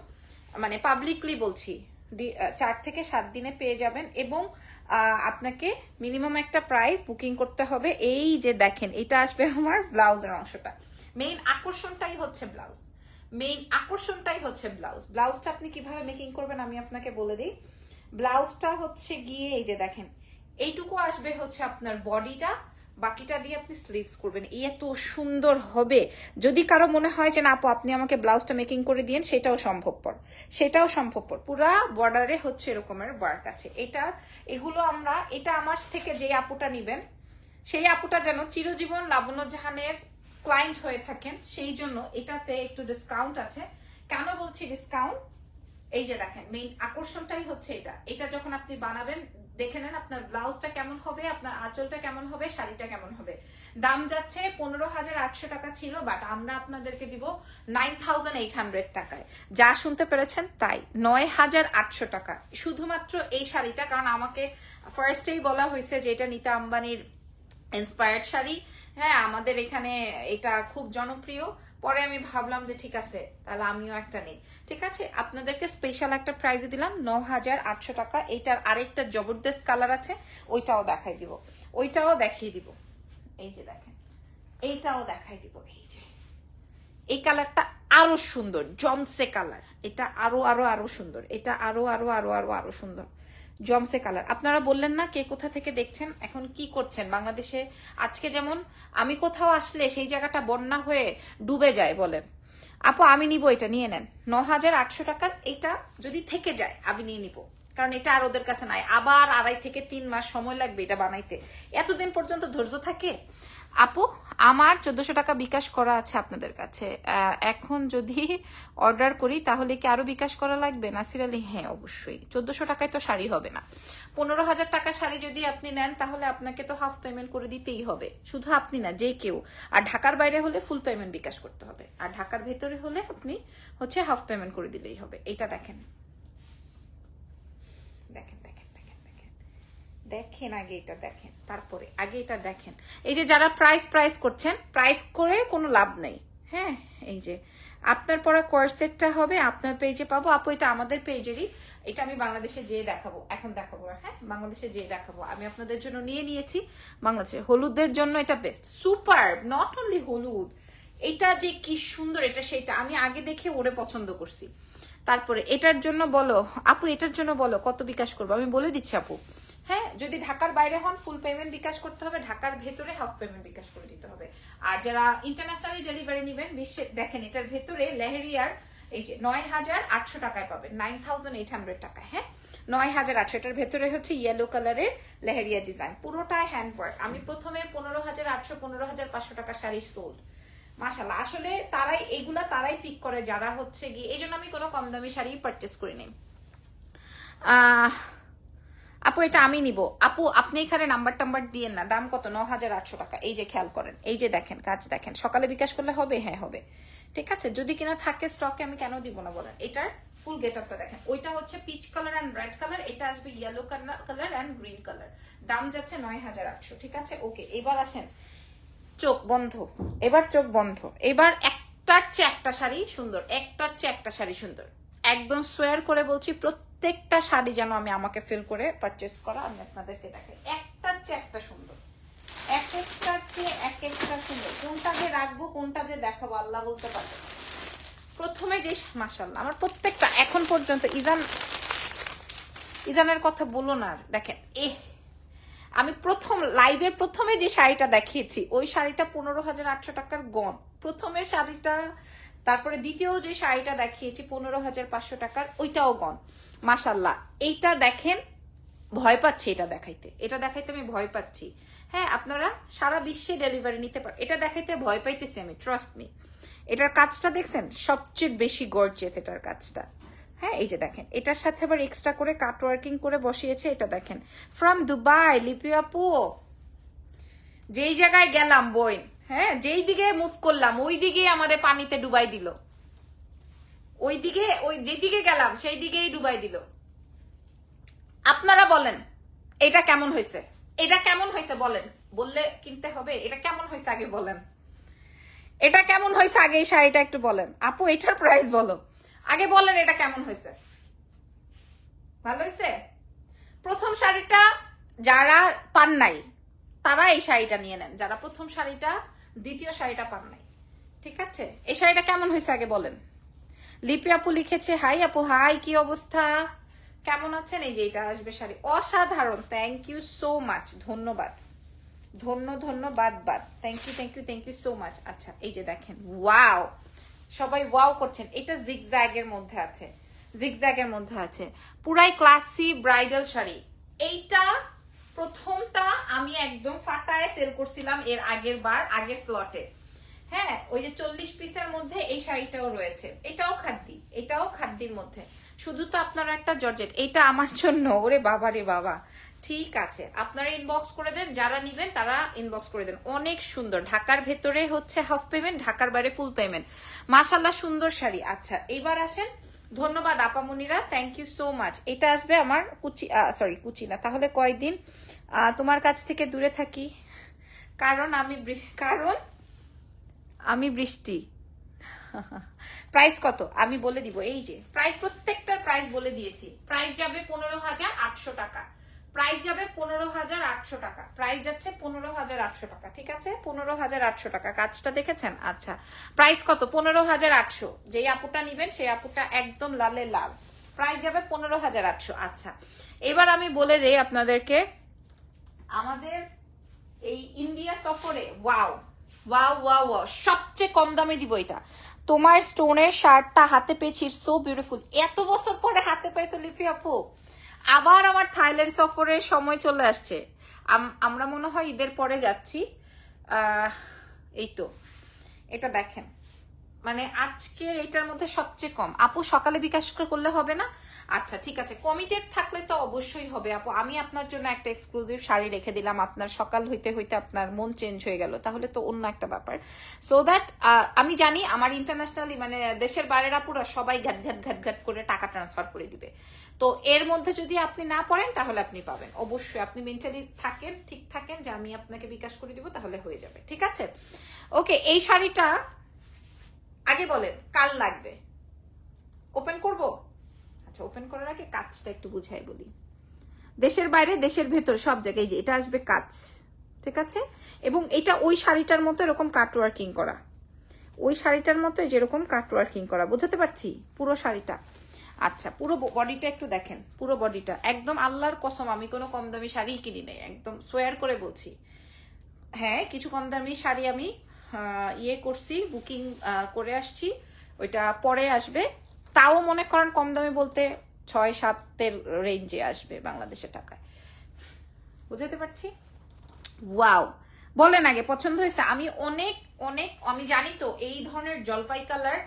মানে পাবলিকলি বলছি চার থেকে সাত দিনে পেয়ে যাবেন এবং আপনাকে মিনিমাম একটা প্রাইস বুকিং করতে হবে এই যে দেখেন এটা আসবে আমার ব্লাউজের অংশটা মেইন আকর্ষণটাই হচ্ছে ব্লাউজ মেইন আকর্ষণটাই হচ্ছে ব্লাউজ ব্লাউজটা আপনি কিভাবে মেকিং করবেন আমি আপনাকে বলে দিই ব্লাউজটা হচ্ছে গিয়ে এই যে দেখেন এইটুকু আসবে হচ্ছে আপনার বডিটা বাকিটা দিয়ে আপনি স্লিভস করবেন এত সুন্দর হবে যদি কারো মনে হয় যে না আপু আপনি আমাকে ব্লাউজটা মেকিং করে দিয়েন সেটাও সম্ভবপর সেটাও সম্ভবপর পুরা বর্ডারে হচ্ছে এরকমের ওয়ার্ক আছে এটা এগুলো আমরা এটা আমার থেকে যে আপুটা নিবেন সেই আপুটা যেন চিরজীবন লাবণ্য জাহানের ক্লায়েন্ট হয়ে থাকেন সেই জন্য এটাতে একটু ডিসকাউন্ট আছে কেন বলছি ডিসকাউন্ট এই যে দেখেন মেইন আকর্ষণটাই হচ্ছে এটা এটা যখন আপনি বানাবেন দেখে নেন আপনার ব্লাউজটা কেমন হবে আপনার আঁচলটা কেমন হবে শাড়িটা কেমন হবে দাম যাচ্ছে পনেরো হাজার আটশো টাকা ছিল বাট আমরা আপনাদেরকে দিব নাইন থাউজেন্ড এইট হান্ড্রেড টাকায় যা শুনতে পেরেছেন তাই নয় হাজার আটশো টাকা শুধুমাত্র এই শাড়িটা কারণ আমাকে ফার্স্টেই বলা হয়েছে যে এটা নিতা আম্বানির ইন্সপায়ার্ড শাড়ি হ্যাঁ আমাদের এখানে এটা খুব জনপ্রিয় পরে আমি ভাবলাম যে ঠিক আছে তাহলে আমিও একটা নেই ঠিক আছে আপনাদেরকে স্পেশাল একটা প্রাইজ দিলাম ন হাজার আটশো টাকা এটার আরেকটা জবরদস্ত কালার আছে ওইটাও দেখাই দিব ওইটাও দেখিয়ে দিব এই যে দেখেন এইটাও দেখাই দিব এই যে এই কালারটা আরো সুন্দর জমসে কালার এটা আরো আরো আরো সুন্দর এটা আরো আরো আরো আরো আরো সুন্দর জমসে কালার আপনারা বললেন না কে কোথা থেকে দেখছেন এখন কি করছেন বাংলাদেশে আজকে যেমন আমি কোথাও আসলে সেই জায়গাটা বন্যা হয়ে ডুবে যায় বলেন আপু আমি নিব এটা নিয়ে নেন ন হাজার আটশো টাকার এটা যদি থেকে যায় আমি নিয়ে নিব কারণ এটা আর ওদের কাছে নাই আবার আড়াই থেকে তিন মাস সময় লাগবে এটা বানাইতে এতদিন পর্যন্ত ধৈর্য থাকে আপু আমার চোদ্দশো টাকা বিকাশ করা আছে আপনাদের কাছে এখন যদি অর্ডার করি তাহলে কি আরো বিকাশ করা লাগবে নাসির আলী হ্যাঁ অবশ্যই চোদ্দশো টাকায় তো শাড়ি হবে না পনেরো হাজার টাকা শাড়ি যদি আপনি নেন তাহলে আপনাকে তো হাফ পেমেন্ট করে দিতেই হবে শুধু আপনি না যে কেউ আর ঢাকার বাইরে হলে ফুল পেমেন্ট বিকাশ করতে হবে আর ঢাকার ভেতরে হলে আপনি হচ্ছে হাফ পেমেন্ট করে দিলেই হবে এটা দেখেন দেখেন আগে এটা দেখেন তারপরে আগে এটা দেখেন এই যে যারা প্রাইস প্রাইস করছেন প্রাইস করে কোনো লাভ নেই হ্যাঁ এই যে আপনার পরা কোয়ারসেটটা হবে আপনার পেজে পাবো আপু এটা আমাদের পেজেরই এটা আমি বাংলাদেশে যেয়ে দেখাবো এখন দেখাবো হ্যাঁ বাংলাদেশে যেয়ে দেখাবো আমি আপনাদের জন্য নিয়ে নিয়েছি বাংলাদেশে হলুদের জন্য এটা বেস্ট সুপার নট অনলি হলুদ এটা যে কি সুন্দর এটা সেটা আমি আগে দেখে ওরে পছন্দ করছি তারপরে এটার জন্য বলো আপু এটার জন্য বলো কত বিকাশ করবো আমি বলে দিচ্ছি আপু হ্যাঁ যদি ঢাকার বাইরে হন ফুল পেমেন্ট বিকাশ করতে হবে ঢাকার ভেতরে হাফ পেমেন্ট বিকাশ করে দিতে হবে আর যারা ইন্টারন্যাশনালি ডেলিভারি নেবেন বিশ্বে দেখেন এটার ভেতরে লেহেরিয়ার এই যে নয় হাজার আটশো টাকায় পাবেন নাইন থাউজেন্ড এইট হান্ড্রেড টাকায় হ্যাঁ নয় হাজার আটশো এটার ভেতরে হচ্ছে ইয়েলো কালারের লেহেরিয়া ডিজাইন পুরোটাই হ্যান্ড ওয়ার্ক আমি প্রথমে পনেরো হাজার আটশো পনেরো হাজার পাঁচশো টাকা শাড়ি সোল্ড মাসাল্লাহ আসলে তারাই এগুলা তারাই পিক করে যারা হচ্ছে গিয়ে এই জন্য আমি কোনো কম দামি শাড়ি পারচেস করিনি আহ আপু এটা আমি নিব আপু আপনি এখানে নাম্বার টাম্বার দিয়ে না দাম কত ন হাজার আটশো টাকা এই যে খেয়াল করেন এই যে দেখেন কাজ দেখেন সকালে বিকাশ করলে হবে হ্যাঁ হবে ঠিক আছে যদি কিনা থাকে স্টকে আমি কেন দিব না বলেন এটার ফুল গেট আপটা দেখেন ওইটা হচ্ছে peach colour and red colour এটা আসবে yellow colour and green colour দাম যাচ্ছে নয় হাজার আটশো ঠিক আছে ওকে এবার আসেন চোখ বন্ধ এবার চোখ বন্ধ এবার একটার চেয়ে একটা শাড়ি সুন্দর একটার চেয়ে একটা শাড়ি সুন্দর একদম সোয়ার করে বলছি প্রত্যেক প্রত্যেকটা শাড়ি যেন আমি আমাকে ফেল করে পারচেস করা আমি আপনাদেরকে দেখাই একটার চেয়ে একটা সুন্দর এক একটার চেয়ে এক একটা সুন্দর কোনটা যে রাখবো কোনটা যে দেখাবো আল্লাহ বলতে পারবে প্রথমে যে মাসাল্লাহ আমার প্রত্যেকটা এখন পর্যন্ত ইদান ইদানের কথা বলো না দেখেন এ আমি প্রথম লাইভে প্রথমে যে শাড়িটা দেখিয়েছি ওই শাড়িটা পনেরো হাজার আটশো টাকার গম প্রথমের শাড়িটা তারপরে দ্বিতীয় যে শাড়িটা দেখিয়েছি পনেরো হাজার পাঁচশো টাকার ওইটাও গন মাসাল্লাহ এইটা দেখেন ভয় পাচ্ছি এটা দেখাইতে এটা দেখাইতে আমি ভয় পাচ্ছি হ্যাঁ আপনারা সারা বিশ্বে ডেলিভারি নিতে পারেন এটা দেখাইতে ভয় পাইতেছি আমি ট্রাস্ট মি এটার কাজটা দেখছেন সবচেয়ে বেশি গর্জিয়াস এটার কাজটা হ্যাঁ এইটা দেখেন এটার সাথে আবার এক্সট্রা করে কাট ওয়ার্কিং করে বসিয়েছে এটা দেখেন ফ্রম দুবাই লিপিয়াপু যেই জায়গায় গেলাম বই হ্যাঁ যেই দিকে মুভ করলাম ওই দিকে আমাদের পানিতে ডুবাই দিল ওই দিকে ওই যেদিকে গেলাম সেই দিকেই ডুবাই দিল আপনারা বলেন এটা কেমন হয়েছে এটা কেমন হয়েছে বলেন বললে কিনতে হবে এটা কেমন হয়েছে আগে বলেন এটা কেমন হয়েছে আগে এই শাড়িটা একটু বলেন আপু এটার প্রাইস বলো আগে বলেন এটা কেমন হয়েছে ভালো হয়েছে প্রথম শাড়িটা যারা পান নাই তারা এই শাড়িটা নিয়ে নেন যারা প্রথম শাড়িটা দ্বিতীয় শাড়িটা পান নাই ঠিক আছে এই শাড়িটা কেমন হয়েছে আগে বলেন লিপি আপু লিখেছে হাই আপু হাই কি অবস্থা কেমন আছেন এই যে এটা আসবে শাড়ি অসাধারণ থ্যাংক ইউ সো মাচ ধন্যবাদ ধন্য ধন্যবাদ বাদ thank you thank you thank you so much আচ্ছা এই যে দেখেন ওয়াও সবাই ওয়াও করছেন এটা জিগজ্যাগের মধ্যে আছে জিগজ্যাগের মধ্যে আছে পুরাই ক্লাসি ব্রাইডাল শাড়ি এইটা প্রথমটা আমি একদম ফাটায় সেল করছিলাম এর আগের বার আগের স্লটে হ্যাঁ ওই যে চল্লিশ পিসের মধ্যে এই শাড়িটাও রয়েছে এটাও খাদ্যি এটাও খাদ্যির মধ্যে শুধু তো আপনার একটা জর্জেট এটা আমার জন্য ওরে বাবারে বাবা ঠিক আছে আপনারা ইনবক্স করে দেন যারা নিবেন তারা ইনবক্স করে দেন অনেক সুন্দর ঢাকার ভেতরে হচ্ছে হাফ পেমেন্ট ঢাকার বাইরে ফুল পেমেন্ট মাসাল্লাহ সুন্দর শাড়ি আচ্ছা এবার আসেন ধন্যবাদ আপামনিরা থ্যাংক ইউ সো মাচ এটা আসবে আমার কুচি সরি কুচি না তাহলে কয়দিন তোমার কাছ থেকে দূরে থাকি কারণ আমি কারণ আমি বৃষ্টি প্রাইস কত আমি বলে দিব এই যে প্রাইস প্রত্যেকটার প্রাইস বলে দিয়েছি প্রাইস যাবে পনেরো হাজার আটশো টাকা প্রাইস যাবে পনেরো হাজার আটশো টাকা প্রাইস যাচ্ছে পনেরো হাজার আটশো টাকা ঠিক আছে পনেরো হাজার আটশো টাকা কাজটা দেখেছেন আচ্ছা প্রাইস কত পনেরো হাজার আটশো যেই আপুটা নিবেন সেই আপুটা একদম লালে লাল প্রাইস যাবে পনেরো হাজার আটশো আচ্ছা এবার আমি বলে দেই আপনাদেরকে আমাদের এই ইন্ডিয়া সফরে ওয়াও ওয়াও ওয়াও ওয়াও সবচেয়ে কম দামে দিব এটা তোমার স্টোনের শার্টটা হাতে পেয়েছি সো বিউটিফুল এত বছর পরে হাতে পেয়েছে লিপি আপু আবার আমার থাইল্যান্ড সফরের সময় চলে আসছে আমরা মনে হয় ঈদের পরে যাচ্ছি এই তো এটা দেখেন মানে আজকের এটার মধ্যে সবচেয়ে কম আপু সকালে বিকাশ করলে হবে না আচ্ছা ঠিক আছে কমিটেড থাকলে তো অবশ্যই হবে আপু আমি আপনার জন্য একটা এক্সক্লুসিভ শাড়ি রেখে দিলাম আপনার সকাল হইতে হইতে আপনার মন চেঞ্জ হয়ে গেল তাহলে তো অন্য একটা ব্যাপার সো দ্যাট আমি জানি আমার ইন্টারন্যাশনালি মানে দেশের বাইরের আপুরা সবাই ঘাট ঘাট ঘাট ঘাট করে টাকা ট্রান্সফার করে দিবে তো এর মধ্যে যদি আপনি না পড়েন তাহলে আপনি পাবেন অবশ্যই আপনি মেন্টালি থাকেন ঠিক থাকেন যে আমি আপনাকে বিকাশ করে দিব তাহলে হয়ে যাবে ঠিক আছে ওকে এই শাড়িটা আগে বলেন কাল লাগবে ওপেন করবো আচ্ছা ওপেন করার আগে কাজটা একটু বুঝাই বলি দেশের বাইরে দেশের ভেতর সব জায়গায় যে এটা আসবে কাজ ঠিক আছে এবং এটা ওই শাড়িটার মতো এরকম কাটওয়ার্কিং করা ওই শাড়িটার মতো যেরকম কাটওয়ার্কিং করা বোঝাতে পারছি পুরো শাড়িটা আচ্ছা পুরো বডিটা একটু দেখেন পুরো বডিটা একদম আল্লাহর কসম আমি কোনো কম দামি শাড়ি কিনি নাই একদম সোয়ার করে বলছি হ্যাঁ কিছু কম দামি শাড়ি আমি ইয়ে করছি বুকিং করে আসছি ওইটা পরে আসবে তাও মনে করেন কম দামে বলতে ছয় সাতের রেঞ্জে আসবে বাংলাদেশের টাকায় বুঝাতে পারছি ওয়াও বলেন আগে পছন্দ হয়েছে আমি অনেক অনেক আমি জানি তো এই ধরনের জলপাই colour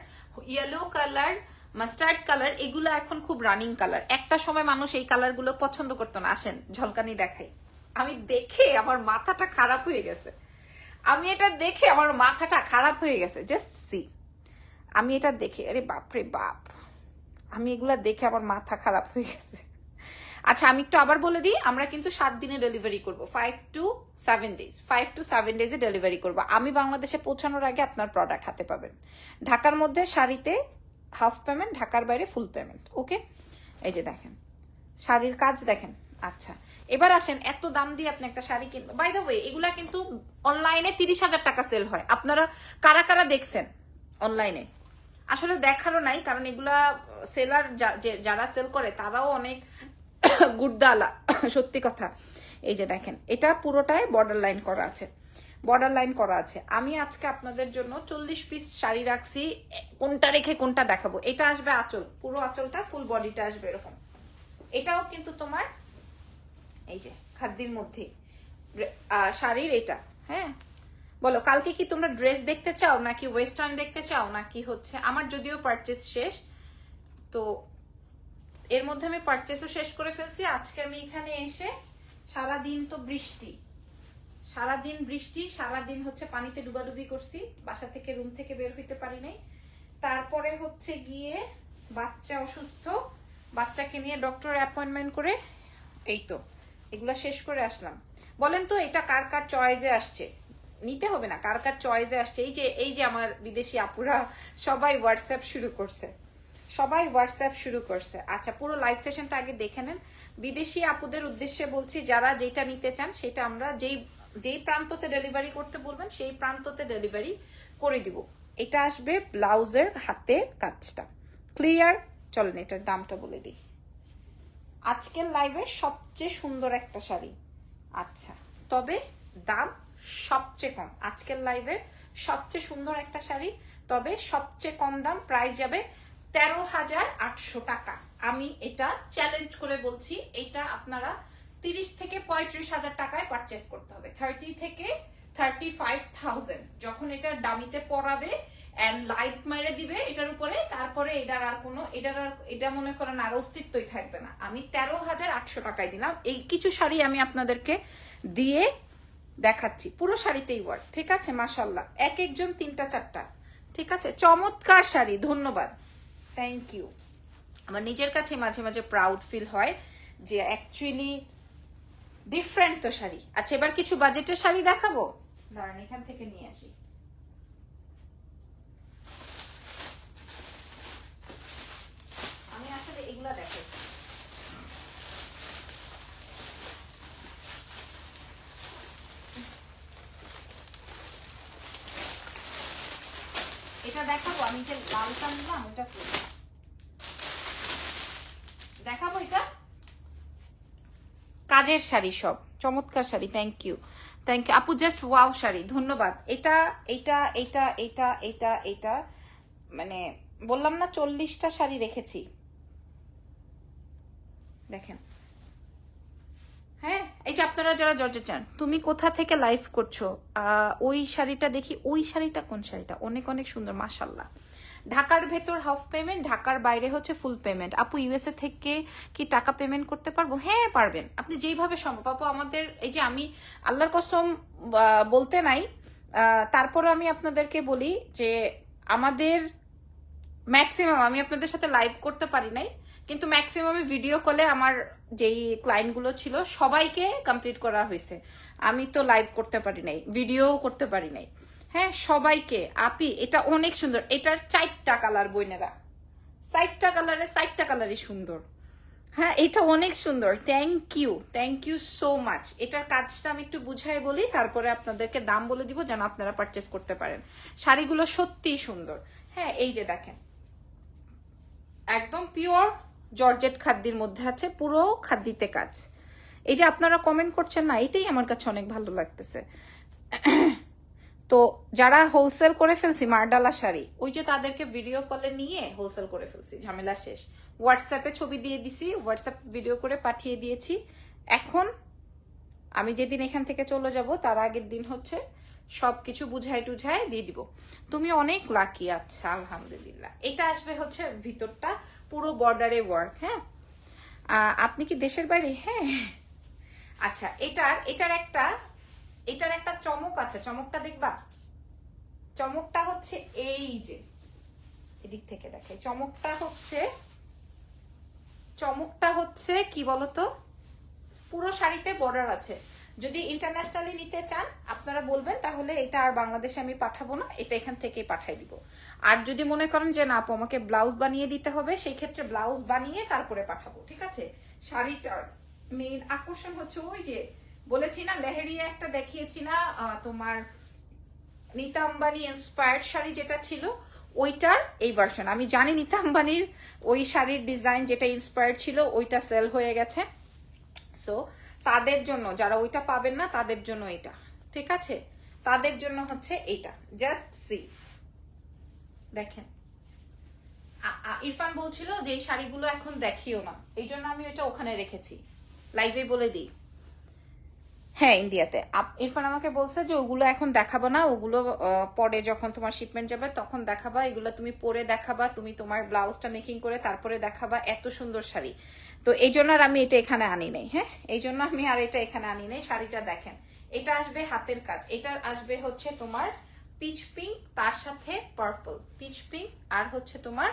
yellow colour mustard colour এগুলো এখন খুব রানিং কালার একটা সময় মানুষ এই কালারগুলো পছন্দ করতো না আসেন ঝলকানি দেখাই আমি দেখে আমার মাথাটা খারাপ হয়ে গেছে আমি এটা দেখে আমার মাথাটা খারাপ হয়ে গেছে জাস্ট সি আমি এটা দেখে আরে বাপরে বাপ আমি এগুলা দেখে আমার মাথা খারাপ হয়ে গেছে আচ্ছা আমি একটু আবার বলে দিই আমরা কিন্তু সাত দিনে ডেলিভারি করব five to seven days five to seven ডেজে ডেলিভারি করব আমি বাংলাদেশে পৌঁছানোর আগে আপনার প্রোডাক্ট হাতে পাবেন ঢাকার মধ্যে শাড়িতে হাফ পেমেন্ট ঢাকার বাইরে ফুল পেমেন্ট ওকে এই যে দেখেন শাড়ির কাজ দেখেন আচ্ছা এবার আসেন এত দাম দিয়ে আপনি একটা শাড়ি কিনবেন বাই দা ওয়ে এগুলা কিন্তু অনলাইনে তিরিশ হাজার টাকা সেল হয় আপনারা কারা কারা দেখছেন অনলাইনে আসলে দেখারও নাই কারণ এগুলা সেলার যারা সেল করে তারাও অনেক [coughs] গুডদালা [coughs] সত্যি কথা এই যে দেখেন এটা পুরোটাই বর্ডার লাইন করা আছে বর্ডার লাইন করা আছে আমি আজকে আপনাদের জন্য চল্লিশ পিস শাড়ি রাখছি কোনটা রেখে কোনটা দেখাবো এটা আসবে আঁচল পুরো আঁচলটা ফুল বডিটা আসবে এরকম এটাও কিন্তু তোমার এই যে খাদ্যির মধ্যে শাড়ির এটা হ্যাঁ বলো কালকে কি তোমরা ড্রেস দেখতে চাও নাকি ওয়েস্টার্ন দেখতে চাও নাকি হচ্ছে আমার যদিও পারচেস শেষ তো এর মধ্যে আমি পারচেসও শেষ করে ফেলছি আজকে আমি এখানে এসে সারা দিন তো বৃষ্টি সারা দিন বৃষ্টি সারা দিন হচ্ছে পানিতে ডুবাডুবি করছি বাসা থেকে রুম থেকে বের হইতে পারি নাই তারপরে হচ্ছে গিয়ে বাচ্চা অসুস্থ বাচ্চাকে নিয়ে ডক্টর অ্যাপয়েন্টমেন্ট করে এই তো এগুলা শেষ করে আসলাম বলেন তো এটা কার কার চয়েজে আসছে নিতে হবে না কার কার চয়েসে আসছে এই যে এই যে আমার বিদেশি আপুরা সবাই হোয়াটসঅ্যাপ শুরু করছে সবাই হোয়াটসঅ্যাপ শুরু করছে আচ্ছা পুরো লাইভ সেশনটা আগে দেখে নেন বিদেশি আপুদের উদ্দেশ্যে বলছি যারা যেটা নিতে চান সেটা আমরা যেই যেই প্রান্ততে ডেলিভারি করতে বলবেন সেই প্রান্ততে ডেলিভারি করে দিব এটা আসবে ব্লাউজের হাতে কাজটা ক্লিয়ার চলেন এটার দামটা বলে দিই আজকের লাইভের সবচেয়ে সুন্দর একটা শাড়ি আচ্ছা তবে দাম সবচেয়ে কম আজকের লাইভের সবচেয়ে সুন্দর একটা শাড়ি তবে সবচেয়ে কম দাম প্রাইস যাবে তেরো হাজার আটশো টাকা আমি এটা চ্যালেঞ্জ করে বলছি এটা আপনারা তিরিশ থেকে পঁয়ত্রিশ হাজার টাকায় পারচেস করতে হবে থার্টি থেকে থার্টি ফাইভ থাউজেন্ড যখন এটা দামিতে পড়াবে অ্যান্ড লাইট মেরে দিবে এটার উপরে তারপরে এটার আর কোনো এটার আর এটা মনে করেন আর অস্তিত্বই থাকবে না আমি তেরো হাজার আটশো টাকায় দিলাম এই কিছু শাড়ি আমি আপনাদেরকে দিয়ে দেখাচ্ছি পুরো শাড়িতেই ওয়ার্ক ঠিক আছে মাসাল্লাহ এক একজন তিনটা চারটা ঠিক আছে চমৎকার শাড়ি ধন্যবাদ থ্যাংক ইউ আমার নিজের কাছে মাঝে মাঝে প্রাউড ফিল হয় যে অ্যাকচুয়ালি ডিফারেন্ট তো শাড়ি আচ্ছা এবার কিছু বাজেটের শাড়ি দেখাবো দাঁড়ান এখান থেকে নিয়ে আসি দেখাবো আমি যে লাল নিলাম ওটা করবো দেখাবো এটা কাজের শাড়ি সব চমৎকার sari thank you thank you আপু জাস্ট ওয়াও শাড়ি ধন্যবাদ এটা এটা এটা এটা এটা এটা মানে বললাম না চল্লিশটা শাড়ি রেখেছি দেখেন হ্যাঁ এই যে আপনারা যারা জর্জেট চান তুমি কোথা থেকে লাইভ করছো ওই শাড়িটা দেখি ওই শাড়িটা কোন শাড়িটা অনেক অনেক সুন্দর মাসাল্লাহ ঢাকার ভেতর হাফ পেমেন্ট ঢাকার বাইরে হচ্ছে ফুল পেমেন্ট আপু ইউএসএ থেকে কি টাকা পেমেন্ট করতে পারবো হ্যাঁ পারবেন আপনি যেইভাবে সম্ভব আপু আমাদের এই যে আমি আল্লাহর কসম বলতে নাই তারপরও আমি আপনাদেরকে বলি যে আমাদের ম্যাক্সিমাম আমি আপনাদের সাথে লাইভ করতে পারি নাই কিন্তু ম্যাক্সিমামে ভিডিও কলে আমার যেই ক্লায়েন্টগুলো ছিল সবাইকে কমপ্লিট করা হয়েছে আমি তো লাইভ করতে পারি নাই ভিডিও করতে পারি নাই হ্যাঁ সবাইকে আপি এটা অনেক সুন্দর এটার চারটা কালার বইনেরা চারটা কালারে চারটা কালারই সুন্দর হ্যাঁ এটা অনেক সুন্দর thank you thank you so much এটার কাজটা আমি একটু বুঝাই বলি তারপরে আপনাদেরকে দাম বলে দিব যেন আপনারা পারচেস করতে পারেন শাড়িগুলো সত্যিই সুন্দর হ্যাঁ এই যে দেখেন একদম পিওর জর্জেট খাদ্যির মধ্যে আছে পুরো খাদ্যিতে কাজ এই যে আপনারা কমেন্ট করছেন না এটাই আমার কাছে অনেক ভালো লাগতেছে [clears throat] তো যারা হোলসেল করে ফেলছি মারডালা শাড়ি ওই যে তাদেরকে ভিডিও কলে নিয়ে হোলসেল করে ফেলছি ঝামেলা শেষ হোয়াটসঅ্যাপে ছবি দিয়ে দিছি হোয়াটসঅ্যাপ ভিডিও করে পাঠিয়ে দিয়েছি এখন আমি যেদিন এখান থেকে চলে যাব তার আগের দিন হচ্ছে সবকিছু বুঝাই টুঝাই দিয়ে দিব তুমি অনেক লাকি আচ্ছা আলহামদুলিল্লাহ এটা আসবে হচ্ছে ভিতরটা পুরো বর্ডারে ওয়ার্ক হ্যাঁ আপনি কি দেশের বাইরে হ্যাঁ আচ্ছা এটার এটার একটা এটার একটা চমক আছে চমকটা দেখবা চমকটা হচ্ছে এই যে এদিক থেকে দেখে চমকটা হচ্ছে চমকটা হচ্ছে কি বলতো পুরো শাড়িতে বর্ডার আছে যদি ইন্টারন্যাশনালি নিতে চান আপনারা বলবেন তাহলে এটা আর বাংলাদেশে আমি পাঠাবো না এটা এখান থেকেই পাঠাই দিব আর যদি মনে করেন যে না আপু আমাকে ব্লাউজ বানিয়ে দিতে হবে সেই ক্ষেত্রে ব্লাউজ বানিয়ে তারপরে পাঠাবো ঠিক আছে শাড়িটার মেইন আকর্ষণ হচ্ছে ওই যে বলেছি না লেহেরিয়া একটা দেখিয়েছি না তোমার নিতা আম্বানি ইন্সপায়ার্ড শাড়ি যেটা ছিল ওইটার এই ভার্সন আমি জানি নিতা আম্বানির ওই শাড়ির ডিজাইন যেটা ইন্সপায়ার্ড ছিল ওইটা সেল হয়ে গেছে সো তাদের জন্য যারা ওইটা পাবেন না তাদের জন্য এটা ঠিক আছে তাদের জন্য হচ্ছে এইটা জাস্ট সি দেখেন ইরফান বলছিল যে এই শাড়িগুলো এখন দেখিও না এই জন্য আমি ওইটা ওখানে রেখেছি লাইভে বলে দিই হ্যাঁ ইন্ডিয়াতে ইরফান আমাকে বলছে যে ওগুলো এখন দেখাবো না ওগুলো পরে যখন তোমার শিপমেন্ট যাবে তখন দেখাবা এগুলো তুমি পরে দেখাবা তুমি তোমার ব্লাউজটা মেকিং করে তারপরে দেখাবা এত সুন্দর শাড়ি তো এই জন্য আর আমি এটা এখানে আনি নাই হ্যাঁ এই জন্য আমি আর এটা এখানে আনি নাই শাড়িটা দেখেন এটা আসবে হাতের কাজ এটা আসবে হচ্ছে তোমার পিচ পিঙ্ক তার সাথে পার্পল পিচ পিঙ্ক আর হচ্ছে তোমার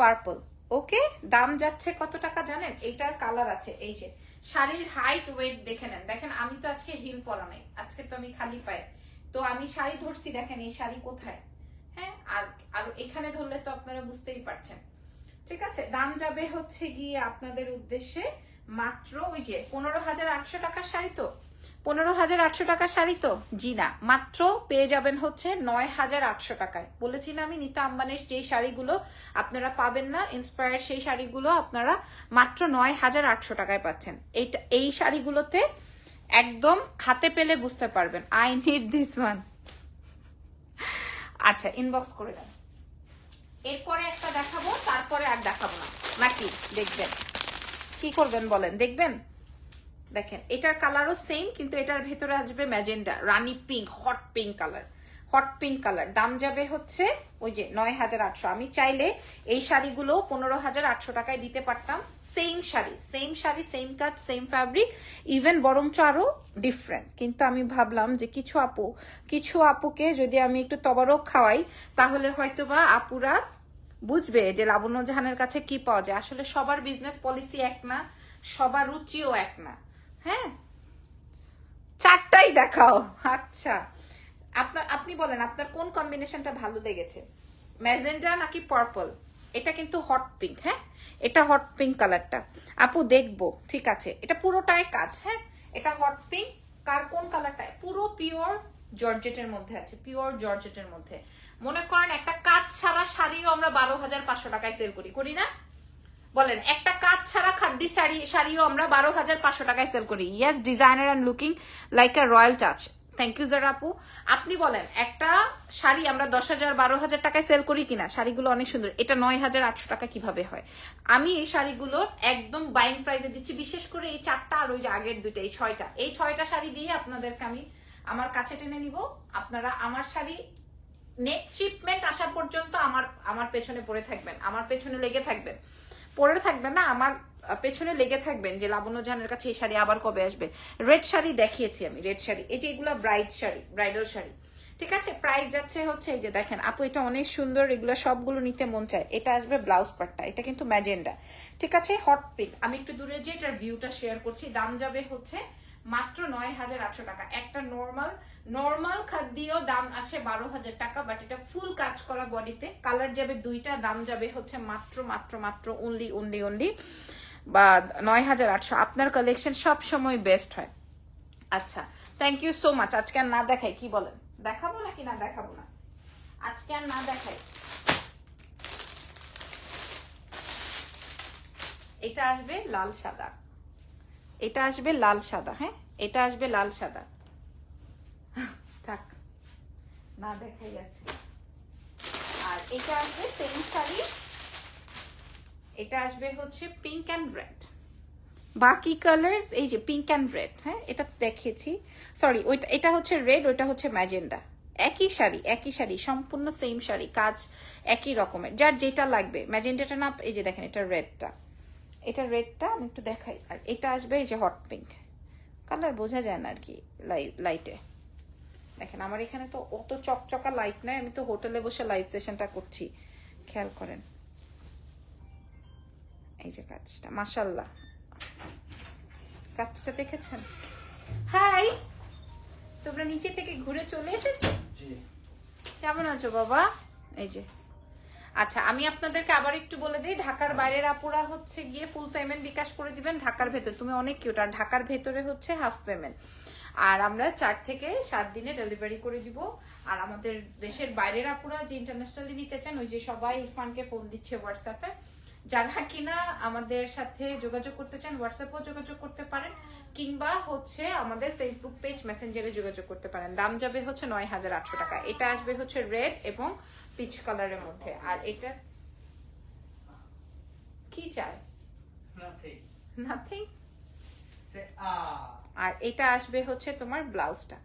পার্পল ওকে দাম যাচ্ছে কত টাকা জানেন এইটার কালার আছে এই যে শাড়ির হাইট ওয়েট দেখে নেন দেখেন আমি তো আজকে হিল পরা নাই আজকে তো আমি খালি পাই তো আমি শাড়ি ধরছি দেখেন এই শাড়ি কোথায় হ্যাঁ আর আর এখানে ধরলে তো আপনারা বুঝতেই পারছেন ঠিক আছে দাম যাবে হচ্ছে গিয়ে আপনাদের উদ্দেশ্যে মাত্র ওই যে পনেরো হাজার আটশো টাকার শাড়ি তো পনেরো হাজার আটশো টাকার শাড়ি তো জি না মাত্র পেয়ে যাবেন হচ্ছে নয় হাজার আটশো টাকায় বলেছি না আমি নিতা আম্বানের যেই শাড়িগুলো আপনারা পাবেন না ইন্সপায়ার সেই শাড়িগুলো আপনারা মাত্র নয় হাজার আটশো টাকায় পাচ্ছেন এইটা এই শাড়িগুলোতে একদম হাতে পেলে বুঝতে পারবেন আই নিড দিস ওয়ান আচ্ছা ইনবক্স করে দেন এরপরে একটা দেখাবো তারপরে আর দেখাবো না নাকি দেখবেন কি করবেন বলেন দেখবেন দেখেন এটার কালারও সেম কিন্তু এটার ভেতরে আসবে ম্যাজেন্ডা রানি pink hot pink colour hot pink colour দাম যাবে হচ্ছে ওই যে নয় হাজার আটশো আমি চাইলে এই শাড়িগুলো পনেরো হাজার আটশো টাকায় দিতে পারতাম same sari same sari same কাজ সেম ফ্যাব্রিক ইভেন বরঞ্চ আরও ডিফারেন্ট কিন্তু আমি ভাবলাম যে কিছু আপু কিছু আপুকে যদি আমি একটু তবারও খাওয়াই তাহলে হয়তোবা আপুরা বুঝবে যে লাবণ্য জাহানের কাছে কি পাওয়া যায় আসলে সবার বিজনেস পলিসি এক না সবার রুচিও এক না হ্যাঁ চারটাই দেখাও আচ্ছা আপনার আপনি বলেন আপনার কোন কম্বিনেশনটা ভালো লেগেছে ম্যাজেন্ডা নাকি পার্পল এটা কিন্তু হট পিঙ্ক হ্যাঁ এটা হট পিঙ্ক কালারটা আপু দেখবো ঠিক আছে এটা পুরোটাই কাজ হ্যাঁ এটা হট পিঙ্ক কার কোন কালারটা পুরো পিওর জর্জেটের মধ্যে আছে পিওর জর্জেটের মধ্যে মনে করেন একটা কাজ ছাড়া শাড়িও আমরা বারো হাজার পাঁচশো টাকায় সেল করি করি না বলেন একটা কাজ ছাড়া খাদ্যি শাড়ি শাড়িও আমরা বারো হাজার পাঁচশো টাকায় সেল করি yes designer and looking like a royal touch thank you জার আপু আপনি বলেন একটা শাড়ি আমরা দশ হাজার বারো হাজার টাকায় সেল করি কিনা শাড়িগুলো অনেক সুন্দর এটা নয় হাজার আটশো টাকা কিভাবে হয় আমি এই শাড়িগুলো একদম বাইং প্রাইসে দিচ্ছি বিশেষ করে এই চারটা আর ওই যে আগের দুটো এই ছয়টা এই ছয়টা শাড়ি দিয়ে আপনাদেরকে আমি আমার কাছে টেনে নিব আপনারা আমার শাড়ি নেক্সট শিপমেন্ট আসা পর্যন্ত আমার আমার পেছনে পড়ে থাকবেন আমার পেছনে লেগে থাকবেন পরে থাকবে না আমার পেছনে লেগে থাকবেন যে লাবণ্য জাহানের কাছে এই শাড়ি আবার কবে আসবে রেড শাড়ি দেখিয়েছি আমি রেড শাড়ি এই যে এগুলো ব্রাইড শাড়ি ব্রাইডাল শাড়ি ঠিক আছে প্রাইস যাচ্ছে হচ্ছে এই যে দেখেন আপু এটা অনেক সুন্দর এগুলো সবগুলো নিতে মন চায় এটা আসবে ব্লাউজ পার্টটা এটা কিন্তু ম্যাজেন্ডা ঠিক আছে হট পিক আমি একটু দূরে যে এটার ভিউটা শেয়ার করছি দাম যাবে হচ্ছে মাত্র নয় হাজার আটশো টাকা একটা নর্মাল নর্মাল খাদ্যীয় দাম আসে বারো হাজার টাকা বাট এটা ফুল কাজ করা বডিতে কালার যাবে দুইটা দাম যাবে হচ্ছে মাত্র মাত্র মাত্র অনলি অনলি অনলি বা নয় হাজার আটশো আপনার কালেকশন সব সময় বেস্ট হয় আচ্ছা থ্যাংক ইউ সো মাচ আজকে আর না দেখাই কি বলেন দেখাবো নাকি না দেখাবো না আজকে আর না দেখাই এটা আসবে লাল সাদা এটা আসবে লাল সাদা হ্যাঁ এটা আসবে লাল সাদা থাক না দেখাই যাচ্ছে আর এটা আসবে সেম শাড়ি এটা আসবে হচ্ছে পিঙ্ক অ্যান্ড রেড বাকি কালার্স এই যে পিঙ্ক অ্যান্ড রেড হ্যাঁ এটা দেখেছি সরি ওইটা এটা হচ্ছে রেড ওইটা হচ্ছে ম্যাজেন্ডা একই শাড়ি একই শাড়ি সম্পূর্ণ সেম শাড়ি কাজ একই রকমের যার যেটা লাগবে ম্যাজেন্ডাটা না এই যে দেখেন এটা রেডটা এটা রেডটা আমি একটু দেখাই আর এটা আসবে এই যে হট পিঙ্ক কালার বোঝা যায় না আর কি লাইটে দেখেন আমার এখানে তো অত চকচকা লাইট নাই আমি তো হোটেলে বসে লাইভ সেশনটা করছি খেয়াল করেন এই যে কাজটা মাসাল্লাহ কাজটা দেখেছেন হাই তোমরা নিচে থেকে ঘুরে চলে এসেছো কেমন আছো বাবা এই যে আচ্ছা আমি আপনাদেরকে আবার একটু বলে দিই ঢাকার হ্যাঁ। বাইরের আপুরা হচ্ছে গিয়ে ফুল পেমেন্ট বিকাশ করে দিবেন ঢাকার ভেতর তুমি অনেক কিউট আর ঢাকার ভেতরে হচ্ছে হাফ পেমেন্ট আর আমরা চার থেকে সাত দিনে ডেলিভারি করে দিব আর আমাদের দেশের বাইরের আপুরা যে ইন্টারন্যাশনালি নিতে চান ওই যে সবাই ইরফানকে ফোন দিচ্ছে হোয়াটসঅ্যাপে যারা কিনা আমাদের সাথে যোগাযোগ করতে চান হোয়াটসঅ্যাপেও যোগাযোগ করতে পারেন কিংবা হচ্ছে আমাদের ফেসবুক পেজ মেসেঞ্জারে যোগাযোগ করতে পারেন দাম যাবে হচ্ছে নয় হাজার আটশো টাকা এটা আসবে হচ্ছে রেড এবং পিচ কালারের মধ্যে আর এটা কি চাই নাথিং ah. আর এটা আসবে হচ্ছে তোমার ব্লাউজটা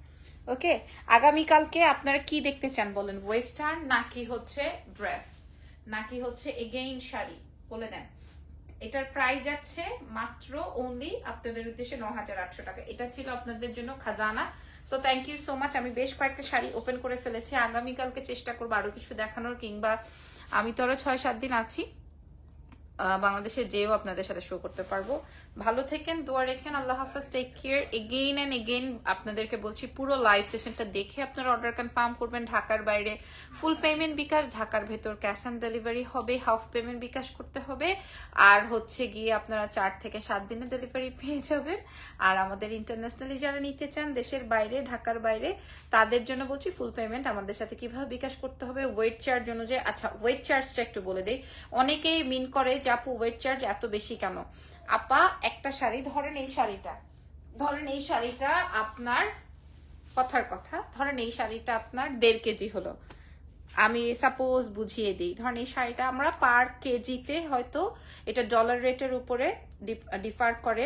ওকে আগামীকালকে আপনারা কি দেখতে চান বলেন ওয়েস্টার্ন নাকি হচ্ছে ড্রেস নাকি হচ্ছে এগেইন শাড়ি বলে দেন এটার প্রাইস যাচ্ছে মাত্র অনলি আপনাদের উদ্দেশ্যে ন হাজার আটশো টাকা এটা ছিল আপনাদের জন্য খাজানা so thank you so much আমি বেশ কয়েকটা শাড়ি ওপেন করে ফেলেছি আগামীকালকে চেষ্টা করবো আরো কিছু দেখানোর কিংবা আমি তো আরো ছয় সাত দিন আছি বাংলাদেশে যেও আপনাদের সাথে শো করতে পারবো ভালো থেকেন দোয়া রেখেন আল্লাহ হাফেজ take care again and again আপনাদেরকে বলছি পুরো লাইভ সেশনটা দেখে আপনারা অর্ডার কনফার্ম করবেন ঢাকার বাইরে ফুল পেমেন্ট বিকাশ ঢাকার ভেতর ক্যাশ অন ডেলিভারি হবে হাফ পেমেন্ট বিকাশ করতে হবে আর হচ্ছে গিয়ে আপনারা চার থেকে সাত দিনে ডেলিভারি পেয়ে যাবেন আর আমাদের ইন্টারন্যাশনালি যারা নিতে চান দেশের বাইরে ঢাকার বাইরে তাদের জন্য বলছি ফুল পেমেন্ট আমাদের সাথে কিভাবে বিকাশ করতে হবে ওয়েট চার্জ অনুযায়ী আচ্ছা ওয়েট চার্জটা একটু বলে দেই অনেকেই মিন করে যে আপু ওয়েট চার্জ এত বেশি কেন আপা একটা শাড়ি ধরেন এই শাড়িটা ধরেন এই শাড়িটা আপনার কথার কথা ধরেন এই শাড়িটা আপনার দেড় কেজি হলো আমি সাপোজ বুঝিয়ে দিই ধরেন এই শাড়িটা আমরা পার কেজিতে হয়তো এটা ডলার রেটের উপরে ডিফার করে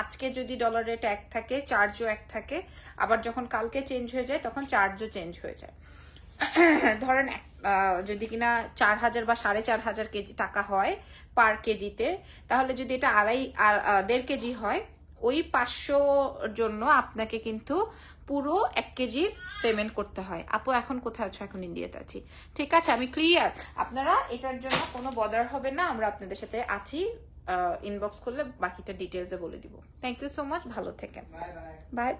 আজকে যদি ডলার রেট এক থাকে চার্জও এক থাকে আবার যখন কালকে চেঞ্জ হয়ে যায় তখন চার্জও চেঞ্জ হয়ে যায় ধরেন যদি কিনা চার হাজার বা সাড়ে চার হাজার কেজি টাকা হয় পার কেজিতে তাহলে যদি এটা আড়াই দেড় কেজি হয় ওই পাঁচশো জন্য আপনাকে কিন্তু পুরো এক কেজি পেমেন্ট করতে হয় আপু এখন কোথায় আছো এখন ইন্ডিয়াতে আছি ঠিক আছে আমি ক্লিয়ার আপনারা এটার জন্য কোনো বদার হবে না আমরা আপনাদের সাথে আছি ইনবক্স করলে বাকিটা ডিটেলসে বলে দিব থ্যাংক ইউ সো মাচ ভালো থেকে বাই